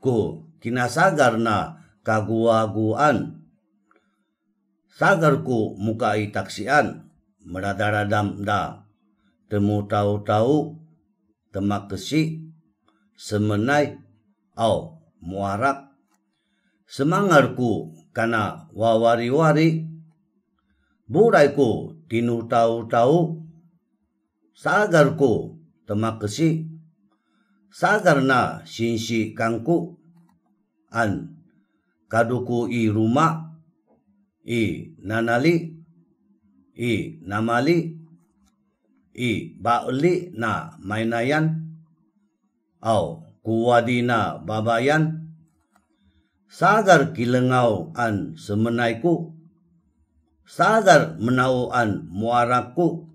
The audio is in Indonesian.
Ku kinasagar na kaguaguan. Sagar ku muka itaksian, meradaradam da. Temu tahu-tahu, temak kesi, semenai, au muarak. Semangarku kana wawari-wari, buraiku tinu tahu-tahu, sagarku temak kesi, sagarna sinsi kangku an kaduku i ruma i nanali i namali i bauli na mainayan au kuwadina babayan sagar kilengau an semenaiku sagar menau an muaraku